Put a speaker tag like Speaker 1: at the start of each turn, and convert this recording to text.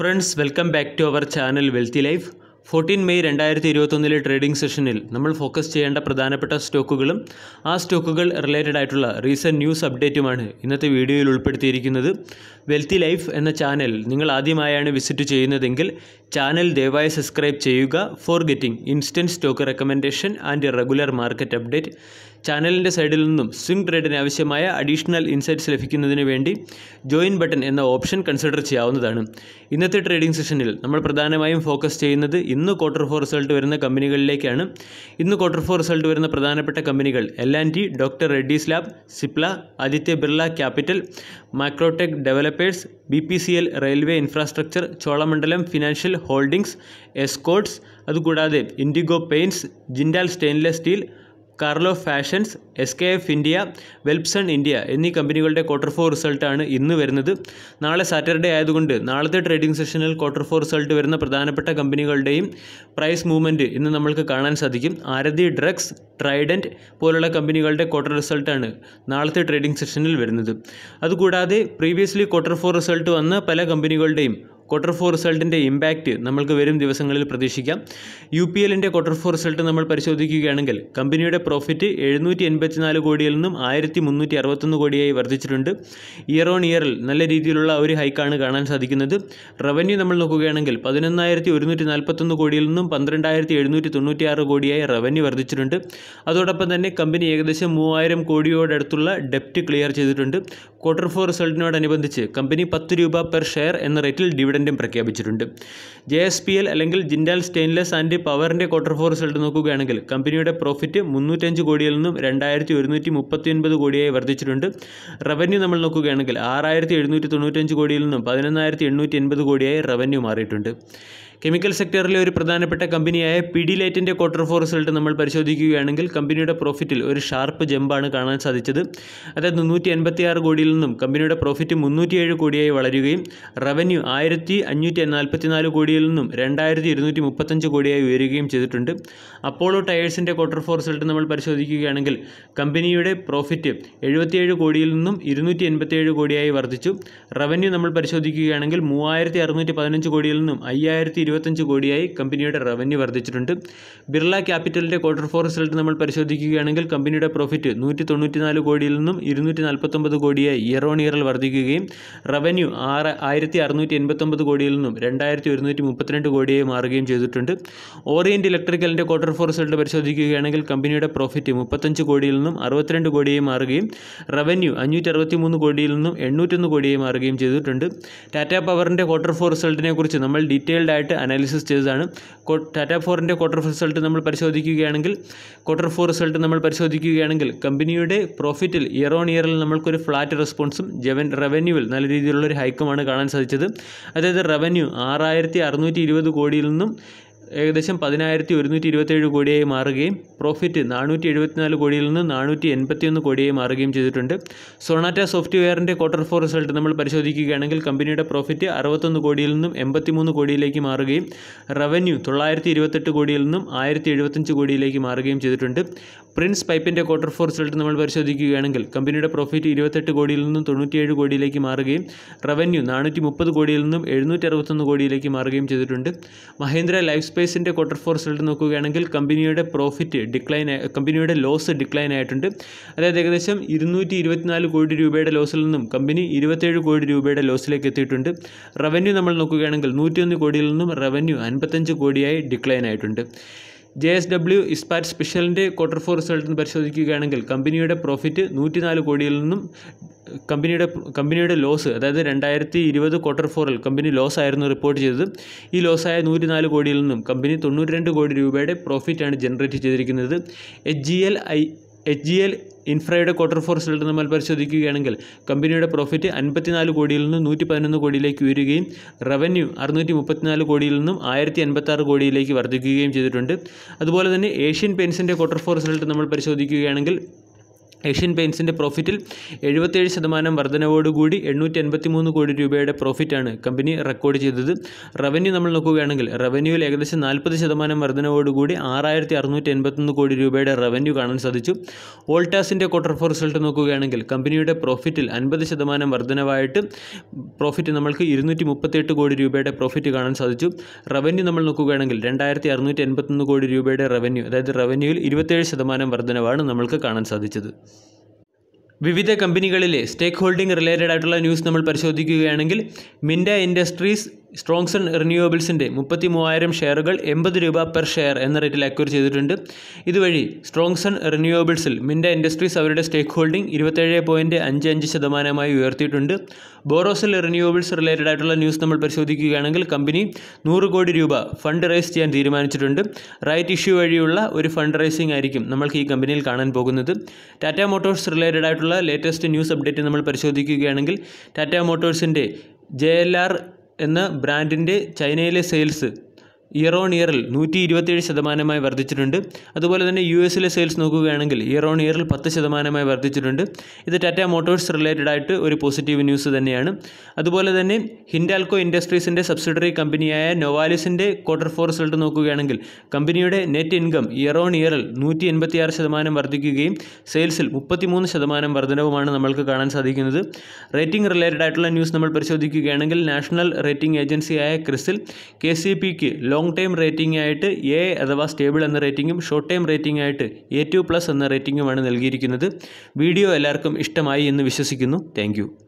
Speaker 1: friends welcome back to our channel wealthy life fourteen May രണ്ടായിരത്തി ഇരുപത്തൊന്നിലെ trading സെഷനിൽ നമ്മൾ ഫോക്കസ് ചെയ്യേണ്ട പ്രധാനപ്പെട്ട സ്റ്റോക്കുകളും ആ സ്റ്റോക്കുകൾ റിലേറ്റഡ് ആയിട്ടുള്ള റീസെൻറ്റ് ന്യൂസ് അപ്ഡേറ്റുമാണ് ഇന്നത്തെ വീഡിയോയിൽ ഉൾപ്പെടുത്തിയിരിക്കുന്നത് വെൽത്തി ലൈഫ് എന്ന ചാനൽ നിങ്ങൾ ആദ്യമായാണ് വിസിറ്റ് ചെയ്യുന്നതെങ്കിൽ ചാനൽ ദയവായി സബ്സ്ക്രൈബ് ചെയ്യുക for getting instant stock recommendation and regular market update ചാനലിൻ്റെ സൈഡിൽ നിന്നും സ്വിംഗ് ട്രേഡിന് ആവശ്യമായ അഡീഷണൽ ഇൻസൈറ്റ്സ് ലഭിക്കുന്നതിന് വേണ്ടി ജോയിൻ ബട്ടൺ എന്ന ഓപ്ഷൻ കൺസിഡർ ചെയ്യാവുന്നതാണ് ഇന്നത്തെ ട്രേഡിംഗ് സെഷനിൽ നമ്മൾ പ്രധാനമായും ഫോക്കസ് ചെയ്യുന്നത് ഇന്ന് ക്വാർട്ടർ ഫോർ റിസൾട്ട് വരുന്ന കമ്പനികളിലേക്കാണ് ഇന്ന് ക്വാർട്ടർ ഫോർ റിസൾട്ട് വരുന്ന പ്രധാനപ്പെട്ട കമ്പനികൾ L and T doctor Reddy's lab Cipla Aditya Birla capital Microtech developers B P C L railway infrastructure Cholamandalam financial holdings Escorts അതുകൂടാതെ Indigo paints Jindal stainless steel Carlo fashions S K F India Welspun India എന്നീ കമ്പനികളുടെ quarter four റിസൾട്ടാണ് ഇന്ന് വരുന്നത് നാളെ Saturday ആയതുകൊണ്ട് നാളത്തെ trading സെഷനിൽ ക്വാർട്ടർ ഫോർ റിസൾട്ട് വരുന്ന പ്രധാനപ്പെട്ട കമ്പനികളുടെയും പ്രൈസ് മൂവ്മെൻറ്റ് ഇന്ന് നമ്മൾക്ക് കാണാൻ സാധിക്കും ആരതി ഡ്രഗ്സ് ട്രൈഡൻറ്റ് പോലുള്ള കമ്പനികളുടെ ക്വാർട്ടർ റിസൾട്ടാണ് നാളത്തെ ട്രേഡിംഗ് സെഷനിൽ വരുന്നത് അതുകൂടാതെ പ്രീവിയസ്ലി ക്വാർട്ടർ ഫോർ റിസൾട്ട് വന്ന പല കമ്പനികളുടെയും ക്വാർട്ടർ ഫോർ റിസൾട്ടിൻ്റെ ഇമ്പാക്റ്റ് നമ്മൾക്ക് വരും ദിവസങ്ങളിൽ പ്രതീക്ഷിക്കാം യു പി എല്ലിൻ്റെ ക്വാർട്ടർ ഫോർ റിസൾട്ട് നമ്മൾ പരിശോധിക്കുകയാണെങ്കിൽ കമ്പനിയുടെ പ്രോഫിറ്റ് എഴുന്നൂറ്റി എൺപത്തിനാല് കോടിയിൽ നിന്നും ആയിരത്തി മുന്നൂറ്റി അറുപത്തൊന്ന് കോടിയായി വർദ്ധിച്ചിട്ടുണ്ട് ഇയർ ഓൺ ഇയറിൽ നല്ല രീതിയിലുള്ള ഒരു ഹൈക്കാണ് കാണാൻ സാധിക്കുന്നത് റവന്യൂ നമ്മൾ നോക്കുകയാണെങ്കിൽ പതിനൊന്നായിരത്തി ഒരുന്നൂറ്റി നാൽപ്പത്തൊന്ന് കോടിയിൽ നിന്നും പന്ത്രണ്ടായിരത്തി എഴുന്നൂറ്റി തൊണ്ണൂറ്റിയാറ് കോടിയായി റവന്യൂ വർദ്ധിച്ചിട്ടുണ്ട് അതോടൊപ്പം തന്നെ കമ്പനി ഏകദേശം മൂവായിരം കോടിയോടടുത്തുള്ള ഡെപ്റ്റ് ക്ലിയർ ചെയ്തിട്ടുണ്ട് ക്വാർട്ടർ ഫോർ റിസൾട്ടിനോടനുബന്ധിച്ച് കമ്പനി പത്ത് രൂപ പെർ ഷെയർ എന്ന റേറ്റിൽ ഡിവിഡൻഡും പ്രഖ്യാപിച്ചിട്ടുണ്ട് ജെ എസ് പി എൽ അല്ലെങ്കിൽ ജിൻഡാൽ സ്റ്റെയിൻലെസ് ആൻഡ് പവറിൻ്റെ ക്വാർട്ടർ ഫോർ റിസൾട്ട് നോക്കുകയാണെങ്കിൽ കമ്പനിയുടെ പ്രോഫിറ്റ് മുന്നൂറ്റഞ്ച് കോടിയിൽ നിന്നും രണ്ടായിരത്തി ഒരുന്നൂറ്റി മുപ്പത്തിയൊൻപത് കോടിയായി വർദ്ധിച്ചിട്ടുണ്ട് റവന്യൂ നമ്മൾ നോക്കുകയാണെങ്കിൽ ആറായിരത്തി എഴുന്നൂറ്റി തൊണ്ണൂറ്റഞ്ച് കോടിയിൽ നിന്നും പതിനൊന്നായിരത്തി എണ്ണൂറ്റി എൺപത് കോടിയായി റവന്യൂ മാറിയിട്ടുണ്ട് കെമിക്കൽ സെക്ടറിലെ ഒരു പ്രധാനപ്പെട്ട കമ്പനിയായ പിഡിലൈറ്റിൻ്റെ ക്വാർട്ടർ ഫോർ റിസൾട്ട് നമ്മൾ പരിശോധിക്കുകയാണെങ്കിൽ കമ്പനിയുടെ പ്രോഫിറ്റിൽ ഒരു ഷാർപ്പ് ജമ്പാണ് കാണാൻ സാധിച്ചത് അതായത് മുന്നൂറ്റി കോടിയിൽ നിന്നും കമ്പനിയുടെ പ്രോഫിറ്റ് മുന്നൂറ്റിയേഴ് കോടിയായി വളരുകയും റവന്യൂ ആയിരത്തി അഞ്ഞൂറ്റി കോടിയിൽ നിന്നും രണ്ടായിരത്തി ഇരുന്നൂറ്റി മുപ്പത്തഞ്ച് കോടിയായി ഉയരുകയും ചെയ്തിട്ടുണ്ട് അപ്പോളോ ടയേഴ്സിൻ്റെ ക്വാർട്ടർ ഫോർ റിസൾട്ട് നമ്മൾ പരിശോധിക്കുകയാണെങ്കിൽ കമ്പനിയുടെ പ്രോഫിറ്റ് എഴുപത്തിയേഴ് കോടിയിൽ നിന്നും ഇരുന്നൂറ്റി എൺപത്തിയേഴ് കോടിയായി വർദ്ധിച്ചു റവന്യൂ നമ്മൾ പരിശോധിക്കുകയാണെങ്കിൽ മൂവായിരത്തി അറുന്നൂറ്റി പതിനഞ്ച് കോടിയിൽ നിന്നും അയ്യായിരത്തി ഇരുപത്തഞ്ച് കോടിയായി കമ്പനിയുടെ റവന്യൂ വർദ്ധിച്ചിട്ടുണ്ട് ബിർള ക്യാപിറ്റലിൻ്റെ ക്വാർട്ടർ ഫോർ റിസൾട്ട് നമ്മൾ പരിശോധിക്കുകയാണെങ്കിൽ കമ്പനിയുടെ പ്രോഫിറ്റ് നൂറ്റി തൊണ്ണൂറ്റിനാല് കോടിയിൽ നിന്നും ഇരുന്നൂറ്റി നാൽപ്പത്തൊമ്പത് കോടിയായി ഇയർ ഓൺ ഇയറിൽ വർദ്ധിക്കുകയും റവന്യൂ ആറ് ആയിരത്തി അറുന്നൂറ്റി എൺപത്തൊമ്പത് കോടിയിൽ നിന്നും രണ്ടായിരത്തി ഒരുന്നൂറ്റി മുപ്പത്തിരണ്ട് കോടിയായി മാറുകയും ചെയ്തിട്ടുണ്ട് ഓറിയൻ്റ് ഇലക്ട്രിക്കലിൻ്റെ ക്വാർട്ടർ ഫോർ റിസൾട്ട് പരിശോധിക്കുകയാണെങ്കിൽ കമ്പനിയുടെ പ്രോഫിറ്റ് മുപ്പത്തഞ്ച് കോടിയിൽ നിന്നും അറുപത്തിരണ്ട് കോടിയായി മാറുകയും റവന്യൂ അഞ്ഞൂറ്റി അറുപത്തി മൂന്ന് കോടിയിൽ നിന്നും എണ്ണൂറ്റൊന്ന് കോടിയായി മാറുകയും ചെയ്തിട്ടുണ്ട് ടാറ്റ പവറിൻ്റെ ക്വാർട്ടർ ഫോർ റിസൾട്ടിനെ കുറിച്ച് നമ്മൾ ഡീറ്റെയിൽഡായിട്ട് ആയിട്ട് അനാലിസിസ് ചെയ്തതാണ് ടാറ്റ ഫോറിൻ്റെ ക്വാർട്ടർ റിസൾട്ട് നമ്മൾ പരിശോധിക്കുകയാണെങ്കിൽ ക്വാർട്ടർ ഫോർ റിസൾട്ട് നമ്മൾ പരിശോധിക്കുകയാണെങ്കിൽ കമ്പനിയുടെ പ്രോഫിറ്റിൽ ഇയർ ഓൺ ഇയറിൽ നമ്മൾക്കൊരു ഫ്ലാറ്റ് റെസ്പോൺസും ജവൻ റവന്യൂവിൽ നല്ല രീതിയിലുള്ളൊരു ഹൈക്കുമാണ് കാണാൻ സാധിച്ചത് അതായത് റവന്യൂ ആറായിരത്തി കോടിയിൽ നിന്നും ഏകദേശം പതിനായിരത്തി ഒരുന്നൂറ്റി ഇരുപത്തേഴ് കോടിയായി മാറുകയും പ്രോഫിറ്റ് നാനൂറ്റി എഴുപത്തിനാല് കോടിയിൽ നിന്ന് നാനൂറ്റി എൺപത്തിയൊന്ന് കോടിയായി മാറുകയും ചെയ്തിട്ടുണ്ട് സൊണാറ്റ സോഫ്റ്റ്വെയറിൻ്റെ ക്വാർട്ടർ ഫോർ റിസൾട്ട് നമ്മൾ പരിശോധിക്കുകയാണെങ്കിൽ കമ്പനിയുടെ പ്രോഫിറ്റ് അറുപത്തൊന്ന് കോടിയിൽ നിന്നും എൺപത്തിമൂന്ന് കോടിയിലേക്ക് മാറുകയും റവന്യൂ തൊള്ളായിരത്തി ഇരുപത്തെട്ട് കോടിയിൽ നിന്നും ആയിരത്തി എഴുപത്തഞ്ച് കോടിയിലേക്ക് മാറുകയും ചെയ്തിട്ടുണ്ട് പ്രിൻസ് പൈപ്പിൻ്റെ ക്വാർട്ടർ ഫോർ റിസൾട്ട് നമ്മൾ പരിശോധിക്കുകയാണെങ്കിൽ കമ്പനിയുടെ പ്രോഫിറ്റ് ഇരുപത്തെട്ട് കോടിയിൽ നിന്നും തൊണ്ണൂറ്റിയേഴ് കോടിയിലേക്ക് മാറുകയും റവന്യൂ നാനൂറ്റി മുപ്പത് കോടിയിൽ നിന്നും എഴുന്നൂറ്റി അറുപത്തൊന്ന് കോടിയിലേക്ക് മാറുകയും ചെയ്തിട്ടുണ്ട് മഹേന്ദ്ര ലൈഫ് സ്പേസിൻ്റെ ക്വാർട്ടർ ഫോർ റിസൾട്ട് നോക്കുകയാണെങ്കിൽ കമ്പനിയുടെ പ്രോഫിറ്റ് ഡിക്ലൈൻ കമ്പനിയുടെ ലോസ് ഡിക്ലൈൻ ആയിട്ടുണ്ട് അതായത് ഏകദേശം ഇരുന്നൂറ്റി ഇരുപത്തിനാല് കോടി രൂപയുടെ ലോസിൽ നിന്നും കമ്പനി ഇരുപത്തേഴ് കോടി രൂപയുടെ ലോസിലേക്ക് എത്തിയിട്ടുണ്ട് റവന്യൂ നമ്മൾ നോക്കുകയാണെങ്കിൽ നൂറ്റിയൊന്ന് കോടിയിൽ നിന്നും റവന്യൂ അൻപത്തഞ്ച് കോടിയായി ഡിക്ലൈൻ ആയിട്ടുണ്ട് ജെ എസ് ഡബ്ല്യു ഇസ്പാറ്റ് സ്പെഷ്യലിൻ്റെ ക്വാർട്ടർ ഫോർ റിസൾട്ട് പരിശോധിക്കുകയാണെങ്കിൽ കമ്പനിയുടെ പ്രോഫിറ്റ് നൂറ്റിനാല് കോടിയിൽ നിന്നും കമ്പനിയുടെ കമ്പനിയുടെ ലോസ് അതായത് രണ്ടായിരത്തി ഇരുപത് ക്വാർട്ടർ ഫോറിൽ കമ്പനി ലോസ് ആയിരുന്നു റിപ്പോർട്ട് ചെയ്തത് ഈ ലോസായ നൂറ്റിനാല് കോടിയിൽ നിന്നും കമ്പനി തൊണ്ണൂറ്റി കോടി രൂപയുടെ പ്രോഫിറ്റാണ് ജനറേറ്റ് ചെയ്തിരിക്കുന്നത് H G L I H G L ഇൻഫ്രയുടെ ക്വാർട്ടർ ഫോർ റിസൾട്ട് നമ്മൾ പരിശോധിക്കുകയാണെങ്കിൽ കമ്പനിയുടെ പ്രോഫിറ്റ് അൻപത്തിനാല് കോടിയിൽ നിന്ന് നൂറ്റി പതിനൊന്ന് കോടിയിലേക്ക് ഉയരുകയും റവന്യൂ അറുന്നൂറ്റി മുപ്പത്തിനാല് കോടിയിൽ നിന്നും ആയിരത്തി എൺപത്താറ് കോടിയിലേക്ക് വർദ്ധിക്കുകയും ചെയ്തിട്ടുണ്ട് അതുപോലെ തന്നെ ഏഷ്യൻ പെയിൻസിൻ്റെ ക്വാർട്ടർ ഫോർ റിസൾട്ട് നമ്മൾ പരിശോധിക്കുകയാണെങ്കിൽ ഏഷ്യൻ പെയിൻസിൻ്റെ പ്രോഫിറ്റിൽ എഴുപത്തേഴ് ശതമാനം വർധനവോടുകൂടി എണ്ണൂറ്റി എൺപത്തി മൂന്ന് കോടി രൂപയുടെ പ്രോഫിറ്റാണ് കമ്പനി റെക്കോർഡ് ചെയ്തത് റവന്യൂ നമ്മൾ നോക്കുകയാണെങ്കിൽ റവന്യൂവിൽ ഏകദേശം നാൽപ്പത് ശതമാനം വർധനവോടുകൂടി ആറായിരത്തി അറുന്നൂറ്റി എൺപത്തൊന്ന് കോടി രൂപയുടെ റവന്യൂ കാണാൻ സാധിച്ചു വോൾട്ടാസിൻ്റെ ക്വാർട്ടർ ഫോർ റിസൾട്ട് നോക്കുകയാണെങ്കിൽ കമ്പനിയുടെ പ്രോഫിറ്റിൽ അൻപത് ശതമാനം വർധനവായിട്ട് പ്രോഫിറ്റ് നമ്മൾക്ക് ഇരുന്നൂറ്റി മുപ്പത്തെട്ട് കോടി രൂപയുടെ പ്രോഫിറ്റ് കാണാൻ സാധിച്ചു റവന്യൂ നമ്മൾ നോക്കുകയാണെങ്കിൽ രണ്ടായിരത്തി അറുന്നൂറ്റി എൺപത്തൊന്ന് കോടി രൂപയുടെ റവന്യൂ അതായത് റവന്യൂവിൽ ഇരുപത്തേഴ് ശതമാനം വർധനവാണ് നമ്മൾക്ക് കാണാൻ സാധിച്ചത് വിവിധ കമ്പനികളിലെ സ്റ്റേക്ക് ഹോൾഡിംഗ് റിലേറ്റഡ് ആയിട്ടുള്ള ന്യൂസ് നമ്മൾ പരിശോധിക്കുകയാണെങ്കിൽ മിൻഡ ഇൻഡസ്ട്രീസ് സ്ട്രോങ്സൺ റിന്യൂവബിൾസിൻ്റെ മുപ്പത്തി മൂവായിരം ഷെയറുകൾ എൺപത് രൂപ പെർ ഷെയർ എന്ന റേറ്റിൽ അക്വയർ ചെയ്തിട്ടുണ്ട് ഇതുവഴി സ്ട്രോങ്സൺ റിന്യൂവബിൾസിൽ മിൻഡ ഇൻഡസ്ട്രീസ് അവരുടെ സ്റ്റേക്ക് ഹോൾഡിംഗ് ഇരുപത്തേഴ് പോയിൻറ്റ് അഞ്ച് അഞ്ച് ശതമാനമായി ഉയർത്തിയിട്ടുണ്ട് ബോറോസിൽ റിന്യൂവബിൾസ് റിലേറ്റഡ് ആയിട്ടുള്ള ന്യൂസ് നമ്മൾ പരിശോധിക്കുകയാണെങ്കിൽ കമ്പനി നൂറ് കോടി രൂപ ഫണ്ട് റൈസ് ചെയ്യാൻ തീരുമാനിച്ചിട്ടുണ്ട് റൈറ്റ് ഇഷ്യൂ വഴിയുള്ള ഒരു ഫണ്ട് റൈസിംഗ് ആയിരിക്കും നമ്മൾക്ക് ഈ കമ്പനിയിൽ കാണാൻ പോകുന്നത് ടാറ്റ മോട്ടോഴ്സ് റിലേറ്റഡ് ആയിട്ടുള്ള ലേറ്റസ്റ്റ് ന്യൂസ് അപ്ഡേറ്റ് നമ്മൾ പരിശോധിക്കുകയാണെങ്കിൽ ടാറ്റ മോട്ടോഴ്സിൻ്റെ ജെ എൽ ആർ എന്ന ബ്രാൻഡിന്റെ ചൈനയിലെ സെയിൽസ് ഇയർ ഓൺ ഇയറിൽ നൂറ്റി ഇരുപത്തേഴ് ശതമാനമായി വർദ്ധിച്ചിട്ടുണ്ട് അതുപോലെ തന്നെ യു എസിലെ സെയിൽസ് നോക്കുകയാണെങ്കിൽ ഇയർ ഓൺ ഇയറിൽ പത്ത് ശതമാനമായി വർദ്ധിച്ചിട്ടുണ്ട് ഇത് ടാറ്റ മോട്ടോഴ്സ് റിലേറ്റഡ് ആയിട്ട് ഒരു പോസിറ്റീവ് ന്യൂസ് തന്നെയാണ് അതുപോലെ തന്നെ ഹിൻഡാൽക്കോ ഇൻഡസ്ട്രീസിൻ്റെ സബ്സിഡറി കമ്പനിയായ നൊവാലിസിൻ്റെ ക്വാർട്ടർ ഫോർ റിസൾട്ട് നോക്കുകയാണെങ്കിൽ കമ്പനിയുടെ നെറ്റ് ഇൻകം ഇയർ ഓൺ ഇയറിൽ നൂറ്റി എൺപത്തിയാറ് ശതമാനം വർദ്ധിക്കുകയും സെയിൽസിൽ മുപ്പത്തിമൂന്ന് ശതമാനം വർധനവുമാണ് നമ്മൾക്ക് കാണാൻ സാധിക്കുന്നത് റേറ്റിംഗ് റിലേറ്റഡ് ആയിട്ടുള്ള ന്യൂസ് നമ്മൾ പരിശോധിക്കുകയാണെങ്കിൽ നാഷണൽ റേറ്റിംഗ് ഏജൻസിയായ ക്രിസിൽ കെ സി പിക്ക് ലോ ലോങ് ടൈം റേറ്റിംഗ് ആയിട്ട് എ അഥവാ സ്റ്റേബിൾ എന്ന റേറ്റിംഗും ഷോർട്ട് ടൈം റേറ്റിംഗ് ആയിട്ട് എ ടു പ്ലസ് എന്ന റേറ്റിംഗുമാണ് നൽകിയിരിക്കുന്നത് വീഡിയോ എല്ലാവർക്കും ഇഷ്ടമായി എന്ന് വിശ്വസിക്കുന്നു താങ്ക്